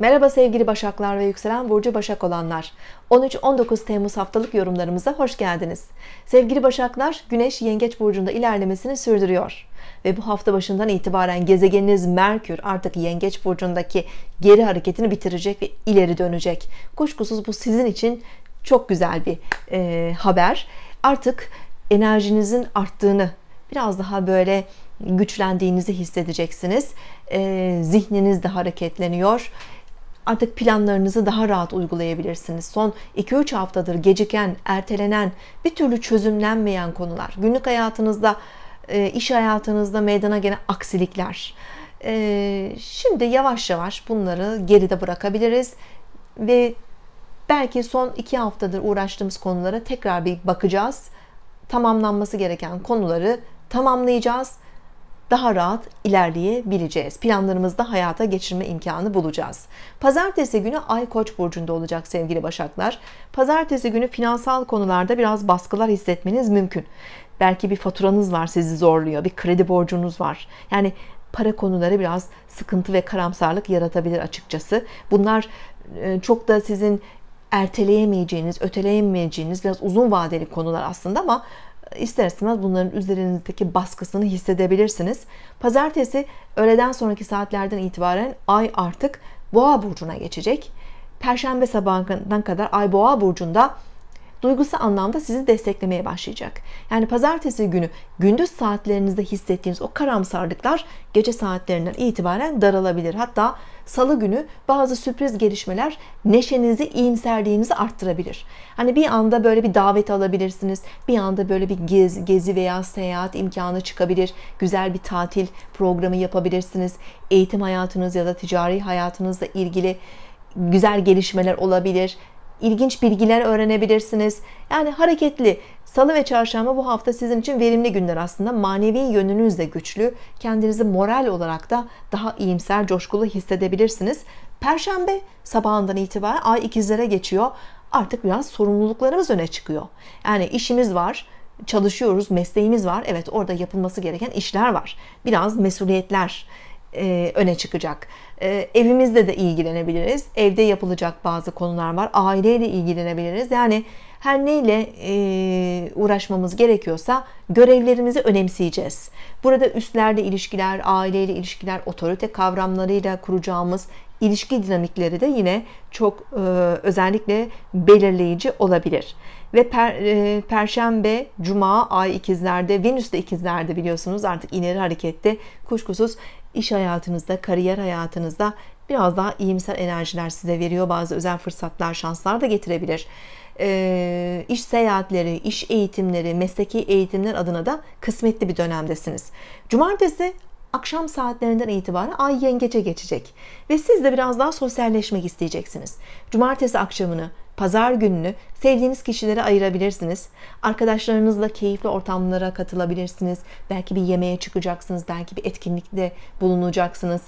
Merhaba sevgili Başaklar ve Yükselen Burcu Başak olanlar. 13-19 Temmuz haftalık yorumlarımıza hoş geldiniz. Sevgili Başaklar, Güneş Yengeç Burcu'nda ilerlemesini sürdürüyor. Ve bu hafta başından itibaren gezegeniniz Merkür artık Yengeç Burcu'ndaki geri hareketini bitirecek ve ileri dönecek. Kuşkusuz bu sizin için çok güzel bir e, haber. Artık enerjinizin arttığını, biraz daha böyle güçlendiğinizi hissedeceksiniz. E, zihniniz de hareketleniyor artık planlarınızı daha rahat uygulayabilirsiniz. Son 2-3 haftadır geciken, ertelenen, bir türlü çözümlenmeyen konular, günlük hayatınızda, e, iş hayatınızda meydana gelen aksilikler. E, şimdi yavaş yavaş bunları geride bırakabiliriz ve belki son 2 haftadır uğraştığımız konulara tekrar bir bakacağız. Tamamlanması gereken konuları tamamlayacağız daha rahat ilerleyebileceğiz. Planlarımızda hayata geçirme imkanı bulacağız. Pazartesi günü Ay Koç burcunda olacak sevgili Başaklar. Pazartesi günü finansal konularda biraz baskılar hissetmeniz mümkün. Belki bir faturanız var sizi zorluyor, bir kredi borcunuz var. Yani para konuları biraz sıkıntı ve karamsarlık yaratabilir açıkçası. Bunlar e, çok da sizin erteleyemeyeceğiniz, öteleyemeyeceğiniz biraz uzun vadeli konular aslında ama ister istemez bunların üzerinizdeki baskısını hissedebilirsiniz. Pazartesi öğleden sonraki saatlerden itibaren ay artık boğa burcuna geçecek. Perşembe sabahından kadar ay boğa burcunda duygusal anlamda sizi desteklemeye başlayacak. Yani pazartesi günü gündüz saatlerinizde hissettiğiniz o karamsarlıklar gece saatlerinden itibaren daralabilir. Hatta salı günü bazı sürpriz gelişmeler neşenizi, iyimserliğinizi arttırabilir. Hani bir anda böyle bir davet alabilirsiniz. Bir anda böyle bir gez, gezi veya seyahat imkanı çıkabilir. Güzel bir tatil programı yapabilirsiniz. Eğitim hayatınız ya da ticari hayatınızla ilgili güzel gelişmeler olabilir ilginç bilgiler öğrenebilirsiniz. Yani hareketli. Salı ve çarşamba bu hafta sizin için verimli günler aslında. Manevi yönünüz de güçlü. Kendinizi moral olarak da daha iyimser, coşkulu hissedebilirsiniz. Perşembe sabahından itibaren ay ikizlere geçiyor. Artık biraz sorumluluklarımız öne çıkıyor. Yani işimiz var, çalışıyoruz, mesleğimiz var. Evet orada yapılması gereken işler var. Biraz mesuliyetler e, öne çıkacak. E, evimizde de ilgilenebiliriz. Evde yapılacak bazı konular var. Aileyle ilgilenebiliriz. Yani her neyle e, uğraşmamız gerekiyorsa görevlerimizi önemseyeceğiz. Burada üstlerle ilişkiler, aileyle ilişkiler, otorite kavramlarıyla kuracağımız ilişki dinamikleri de yine çok e, özellikle belirleyici olabilir. Ve per, e, Perşembe, Cuma, Ay ikizlerde, Venüs de ikizlerde biliyorsunuz artık ileri harekette kuşkusuz iş hayatınızda, kariyer hayatınızda biraz daha iyimser enerjiler size veriyor. Bazı özel fırsatlar, şanslar da getirebilir. E, iş seyahatleri, iş eğitimleri, mesleki eğitimler adına da kısmetli bir dönemdesiniz. Cumartesi akşam saatlerinden itibaren ay yengece geçecek ve siz de biraz daha sosyalleşmek isteyeceksiniz. Cumartesi akşamını Pazar gününü sevdiğiniz kişilere ayırabilirsiniz. Arkadaşlarınızla keyifli ortamlara katılabilirsiniz. Belki bir yemeğe çıkacaksınız, belki bir etkinlikte bulunacaksınız.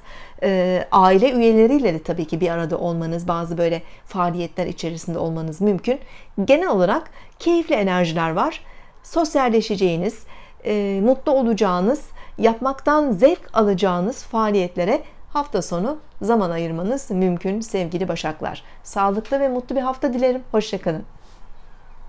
Ee, aile üyeleriyle de tabii ki bir arada olmanız, bazı böyle faaliyetler içerisinde olmanız mümkün. Genel olarak keyifli enerjiler var. Sosyalleşeceğiniz, e, mutlu olacağınız, yapmaktan zevk alacağınız faaliyetlere hafta sonu zaman ayırmanız mümkün sevgili Başaklar. Sağlıklı ve mutlu bir hafta dilerim. Hoşçakalın.